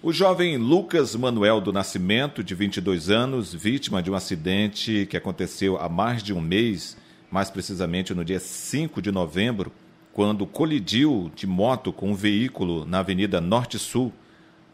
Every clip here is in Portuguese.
O jovem Lucas Manuel do Nascimento, de 22 anos, vítima de um acidente que aconteceu há mais de um mês, mais precisamente no dia 5 de novembro, quando colidiu de moto com um veículo na Avenida Norte-Sul,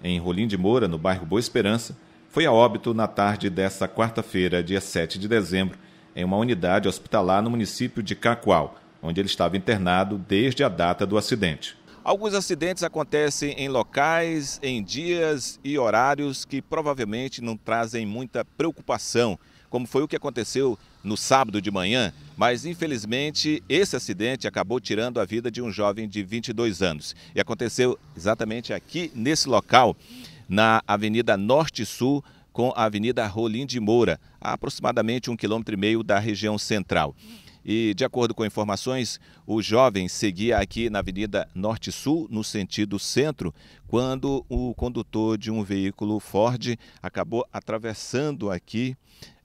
em Rolim de Moura, no bairro Boa Esperança, foi a óbito na tarde desta quarta-feira, dia 7 de dezembro, em uma unidade hospitalar no município de Cacoal, onde ele estava internado desde a data do acidente. Alguns acidentes acontecem em locais, em dias e horários que provavelmente não trazem muita preocupação, como foi o que aconteceu no sábado de manhã, mas infelizmente esse acidente acabou tirando a vida de um jovem de 22 anos. E aconteceu exatamente aqui nesse local, na Avenida Norte Sul, com a Avenida Rolim de Moura, a aproximadamente um quilômetro e meio da região central. E, de acordo com informações, o jovem seguia aqui na Avenida Norte Sul, no sentido centro, quando o condutor de um veículo Ford acabou atravessando aqui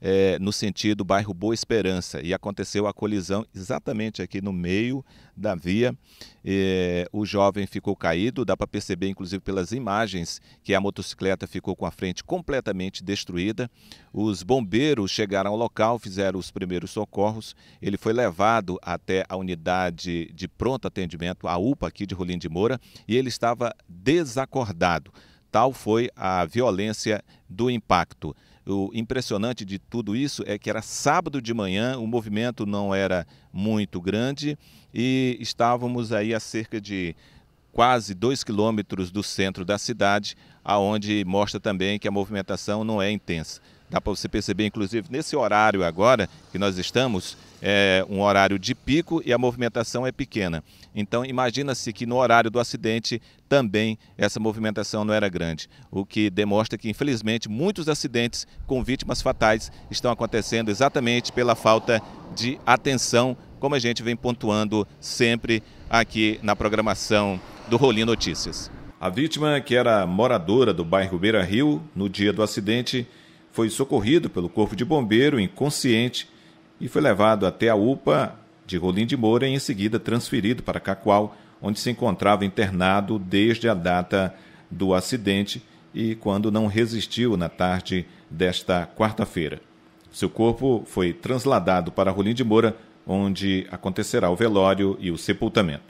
é, no sentido bairro Boa Esperança e aconteceu a colisão exatamente aqui no meio da via. É, o jovem ficou caído, dá para perceber inclusive pelas imagens que a motocicleta ficou com a frente completamente destruída. Os bombeiros chegaram ao local, fizeram os primeiros socorros. Ele foi levado até a unidade de pronto atendimento, a UPA aqui de Rolim de Moura, e ele estava desacordado tal foi a violência do impacto. O impressionante de tudo isso é que era sábado de manhã, o movimento não era muito grande e estávamos aí a cerca de quase dois quilômetros do centro da cidade, aonde mostra também que a movimentação não é intensa. Dá para você perceber, inclusive, nesse horário agora que nós estamos, é um horário de pico e a movimentação é pequena. Então imagina-se que no horário do acidente também essa movimentação não era grande, o que demonstra que infelizmente muitos acidentes com vítimas fatais estão acontecendo exatamente pela falta de atenção, como a gente vem pontuando sempre aqui na programação do Rolim Notícias. A vítima, que era moradora do bairro Beira Rio, no dia do acidente, foi socorrido pelo corpo de bombeiro inconsciente e foi levado até a UPA de Rolim de Moura e em seguida transferido para Cacoal, onde se encontrava internado desde a data do acidente e quando não resistiu na tarde desta quarta-feira. Seu corpo foi transladado para Rolim de Moura, onde acontecerá o velório e o sepultamento.